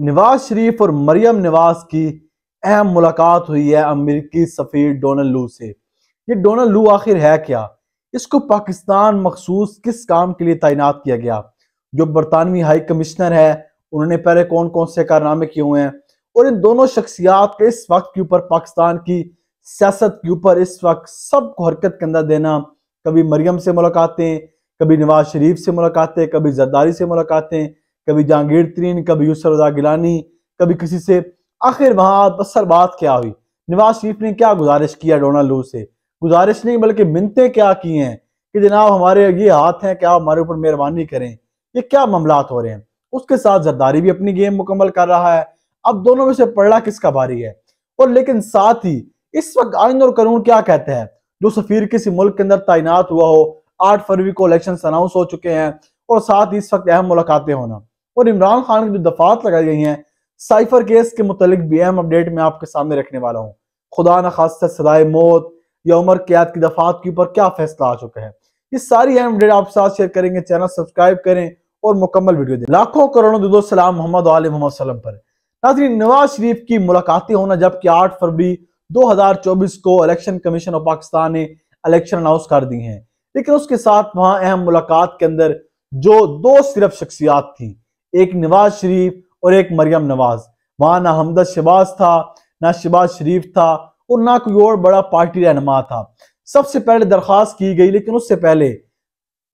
नवाज शरीफ और मरियम नवाज की अहम मुलाकात हुई है अमेरिकी सफ़ीर डोनल लू से ये डोनल लू आखिर है क्या इसको पाकिस्तान मखसूस किस काम के लिए तैनात किया गया जो बरतानवी हाई कमिश्नर है उन्होंने पहले कौन कौन से कारनामे किए हुए हैं और इन दोनों शख्सियात के इस वक्त के ऊपर पाकिस्तान की सियासत के ऊपर इस वक्त सबको हरकत के अंदर देना कभी मरियम से मुलाकातें कभी नवाज शरीफ से मुलाकातें कभी जरदारी से मुलाकातें कभी जहांगीर तरीन कभी यूसरदा गिलानी कभी किसी से आखिर वहां असर बात क्या हुई नवाज शरीफ ने क्या गुजारिश किया डोनाल्ड से गुजारिश नहीं बल्कि मिनते क्या की हैं कि जनाब हमारे ये हाथ हैं क्या हमारे ऊपर मेहरबानी करें ये क्या मामला हो रहे हैं उसके साथ जरदारी भी अपनी गेम मुकम्मल कर रहा है अब दोनों में से पड़ला किसका भारी है और लेकिन साथ ही इस वक्त आइन और कानून क्या कहते हैं जो सफीर किसी मुल्क के अंदर तैनात हुआ हो आठ फरवरी को इलेक्शन अनाउंस हो चुके हैं और साथ ही इस वक्त अहम मुलाकातें होना और इमरान खान की जो दफात लगाई गई हैं साइफर केस के मुतलिक भी अहम अपडेट में आपके सामने रखने वाला हूँ खुदा न खासा सदाए मौत या उमर कैद की दफात के ऊपर क्या फैसला आ चुका है ये सारी अहम अपडेट आपके साथ शेयर करेंगे चैनल सब्सक्राइब करें और मुकम्मल वीडियो दें लाखों करोड़ों दुदो सलाम मोहम्मद आल मोहम्मद सलम पर नाजरीन नवाज शरीफ की मुलाकातें होना जबकि आठ फरवरी दो हजार चौबीस को इलेक्शन कमीशन ऑफ पाकिस्तान ने इलेक्शन अनाउंस कर दी हैं लेकिन उसके साथ वहां अहम मुलाकात के अंदर जो दो सिर्फ शख्सियात थी एक नवाज शरीफ और एक मरियम नवाज वहां ना हमदर्द शबाज था ना शबाज शरीफ था और ना कोई और बड़ा पार्टी रहनमा था सबसे पहले दरख्वास्त की गई लेकिन उससे पहले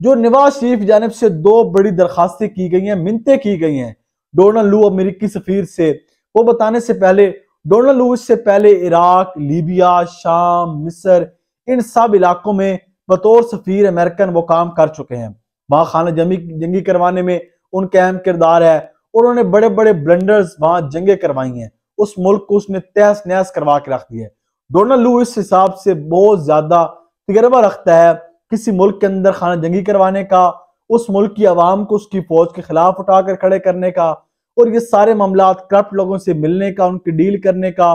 जो नवाज शरीफ जानब से दो बड़ी दरखास्तें की गई हैं मिनते की गई हैं डोनल लू अमेरिकी सफीर से वो बताने से पहले डोनल लू इससे पहले इराक लीबिया शाम मिस्र इन सब इलाकों में बतौर सफीर अमेरिकन वो काम कर चुके हैं वहां खाना जमी जंगी करवाने में उनका अहम किरदार है और उन्होंने बड़े बड़े ब्लेंडर्स वहां जंगे करवाई हैं उस मुल्क को उसने तहस नहस करवा के रख दिया है डोनाल्ड लू इस हिसाब से बहुत ज्यादा तजर्बा रखता है किसी मुल्क के अंदर खाना जंगी करवाने का उस मुल्क की आवाम को उसकी फौज के खिलाफ उठाकर खड़े करने का और ये सारे मामला करप्ट लोगों से मिलने का उनकी डील करने का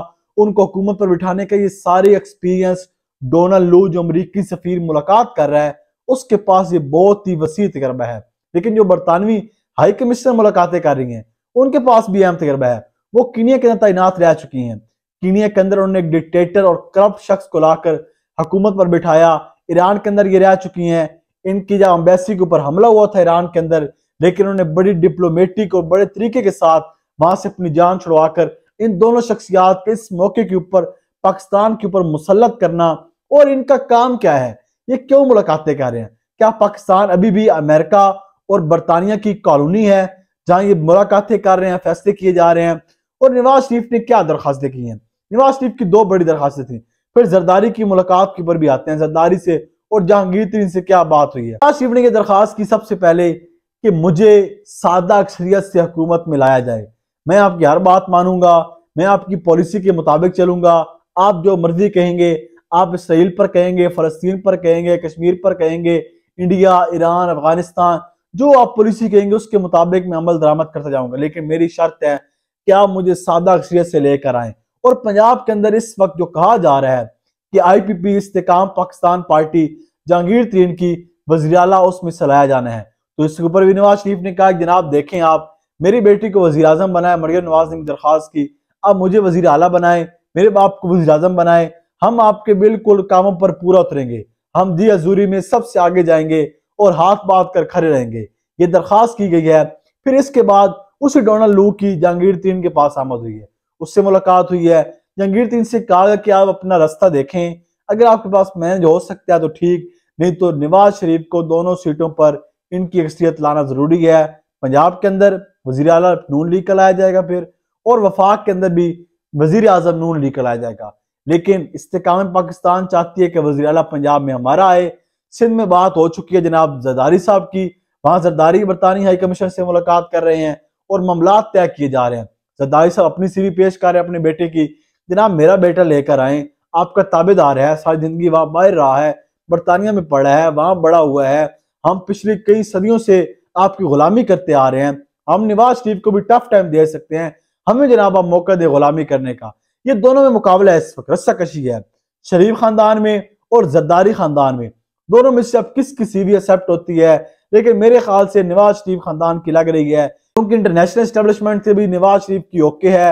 उनको हुकूमत पर बिठाने का ये सारे एक्सपीरियंस डोनाल्ड लू जो अमरीकी सफीर मुलाकात कर रहा है उसके पास ये बहुत ही वसी तजर्बा है लेकिन जो बरतानवी हाई कमिश्नर मुलाकातें कर रही हैं उनके पास भी अहम तजर्बा है वो कीनिया के अंदर तैनात रह चुकी हैं कीनिया के अंदर उन्होंने एक डिक्टेटर और करप्ट शख्स को लाकर हुकूमत पर बिठाया ईरान के अंदर ये रह चुकी हैं इनकी जब अम्बेसी के ऊपर हमला हुआ था ईरान के अंदर लेकिन उन्होंने बड़ी डिप्लोमेटिक और बड़े तरीके के साथ वहां से अपनी जान छुड़वाकर इन दोनों शख्सियात के इस मौके के ऊपर पाकिस्तान के ऊपर मुसलत करना और इनका काम क्या है ये क्यों मुलाकातें कर रहे हैं क्या पाकिस्तान अभी भी अमेरिका और बरतानिया की कॉलोनी है जहां ये मुलाकातें कर रहे हैं फैसले किए जा रहे हैं और नवाज शरीफ ने क्या दरखास्तें की हैं नवाज शरीफ की दो बड़ी दरखास्तें थी फिर जरदारी की मुलाकात के ऊपर भी आते हैं जरदारी से और जहांगीर तरीन से क्या बात हुई है नवाज शरीफ ने यह दरखास्त की सबसे पहले कि मुझे सादा अक्सरियत से हुकूमत में लाया जाए मैं आपकी हर बात मानूंगा मैं आपकी पॉलिसी के मुताबिक चलूंगा आप जो मर्जी कहेंगे आप इसराइल पर कहेंगे फलस्तीन पर कहेंगे कश्मीर पर कहेंगे इंडिया ईरान अफगानिस्तान जो आप पॉलिसी कहेंगे उसके मुताबिक मैं अमल दरामद करता जाऊंगा लेकिन मेरी शर्त है कि आप मुझे सादा अक्सरियत से लेकर आए और पंजाब के अंदर इस वक्त जो कहा जा रहा है कि I P P Istehkam Pakistan party Jahangir Tareen की वजी अल उसमें सलाया जाना है तो इसके ऊपर भी नवाज शरीफ ने कहा जनाब देखें आप मेरी बेटी को वजी अजम बनाए मरियर नवाज ने दरख्वास्त की आप मुझे वजी अला बनाए मेरे बाप को वजी अजम बनाए हम आपके बिल्कुल कामों पर पूरा उतरेंगे हम दी हजूरी में सबसे आगे जाएंगे और हाथ बांध कर खड़े रहेंगे ये दरख्वास्त की गई है फिर इसके बाद उसी डोनाल्ड लू की जहांगीर तीन के पास आमद हुई है उससे मुलाकात हुई है जहांगीर तीन से कहा कि आप अपना रास्ता देखें अगर आपके पास मैनेज हो सकता है तो ठीक नहीं तो नवाज शरीफ को दोनों सीटों पर इनकी अक्सरियत लाना जरूरी है पंजाब के अंदर वजीर अला नून लीग का लाया जाएगा फिर और वफाक के अंदर भी वजीर अजम नून लीग का लाया जाएगा लेकिन इस्तेकाम पाकिस्तान चाहती है कि वजी अला पंजाब में हमारा आए सिंध में बात हो चुकी है जनाब जरदारी साहब की वहां जरदारी बरतानी हाई कमीशन से मुलाकात कर रहे हैं और मामला तय किए जा रहे हैं जरदारी साहब अपनी सीवी पेश कर रहे हैं अपने बेटे की जनाब मेरा बेटा लेकर आए आपका ताबेदार है सारी जिंदगी वहां बाहर रहा है बरतानिया में पढ़ा है वहां बड़ा हुआ है हम पिछली कई सदियों से आपकी गुलामी करते आ रहे हैं हम नवाज शरीफ को भी टफ टाइम दे सकते हैं हमें जनाब आप मौका दे गुलामी करने का ये दोनों में मुकाबला है इस वक्त रस्सा कशी है शरीफ खानदान में और जद्दारी खानदान में दोनों में से अब किस किसी भी एक्सेप्ट होती है लेकिन मेरे ख्याल से नवाज शरीफ खानदान की लग रही है क्योंकि इंटरनेशनल स्टेब्लिशमेंट से भी नवाज शरीफ की ओके है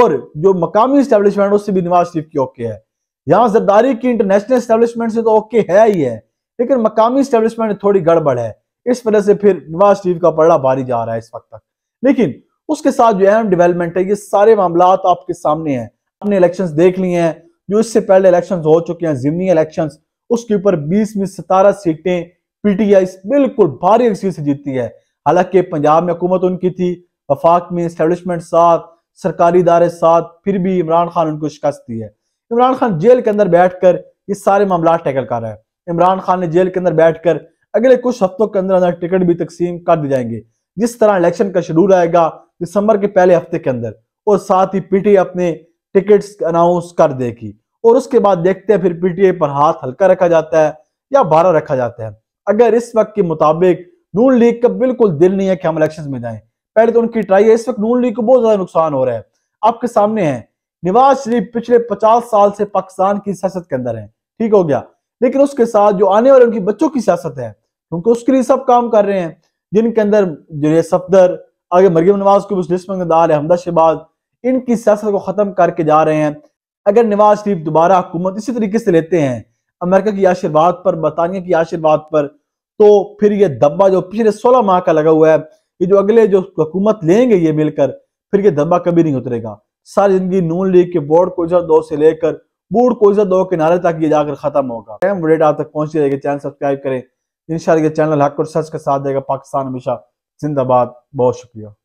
और जो मकामी स्टेब्लिशमेंट उससे भी नवाज शरीफ की ओके है यहाँ जरदारी की इंटरनेशनल स्टेब्लिशमेंट से तो ओके है ही है लेकिन मकामी स्टेब्लिशमेंट थोड़ी गड़बड़ है इस वजह से फिर नवाज शरीफ का पड़ा भारी जा रहा है इस वक्त तक लेकिन उसके साथ जो अहम डेवलपमेंट है ये सारे मामला आपके सामने हैं आपने इलेक्शन देख लिए हैं जो इससे पहले इलेक्शन हो चुके हैं जिमनी इलेक्शन उसके ऊपर 20 में सतारह सीटें पीटीआई बिल्कुल भारी अक्सर से जीती है हालांकि पंजाब में हुकूमत उनकी थी वफाक में स्टेब्लिशमेंट साथ सरकारी इदारे साथ फिर भी इमरान खान उनको शिकस्त दी है इमरान खान जेल के अंदर बैठ कर ये सारे मामला टैकल कर रहा है इमरान खान ने जेल के अंदर बैठ कर अगले कुछ हफ्तों के अंदर अंदर टिकट भी तकसीम कर दी जाएंगे जिस तरह इलेक्शन का शेड्यूल आएगा दिसंबर के पहले हफ्ते के अंदर और साथ ही पीटी अपने टिकट्स अनाउंस कर देगी और उसके बाद देखते हैं फिर पीटीए पर हाथ हल्का रखा जाता है या भारा रखा जाता है अगर इस वक्त के मुताबिक नून लीग का बिल्कुल दिल नहीं है कि हम इलेक्शन में जाए पहले तो उनकी ट्राई है इस वक्त नून लीग को बहुत ज्यादा नुकसान हो रहा है आपके सामने है नवाज शरीफ पिछले पचास साल से पाकिस्तान की सियासत के अंदर है ठीक हो गया लेकिन उसके साथ जो आने वाले उनकी बच्चों की सियासत है क्योंकि उसके लिए सब काम कर रहे हैं जिनके अंदर जो ये सफदर आगे मरियम नवाज को भी उस लिस्ट में हमदा शहबाज इनकी सियासत को खत्म करके जा रहे हैं अगर नवाज शरीफ दोबारा हुकूमत इसी तरीके से लेते हैं अमेरिका की आशीर्वाद पर बरतानिया की आशीर्वाद पर तो फिर ये दबा जो पिछले सोलह माह का लगा हुआ है ये जो अगले जो हुकूमत लेंगे ये मिलकर फिर ये दबा कभी नहीं उतरेगा सारी जिंदगी नून लीग के बोर्ड को दो से लेकर बूढ़ को दो के नारे तक ये जाकर खत्म होगा टाइम आप तक पहुंच जाएगा चैनल सब्सक्राइब करें इन चैनल हक और सच का साथ देगा पाकिस्तान हमेशा जिंदाबाद बहुत शुक्रिया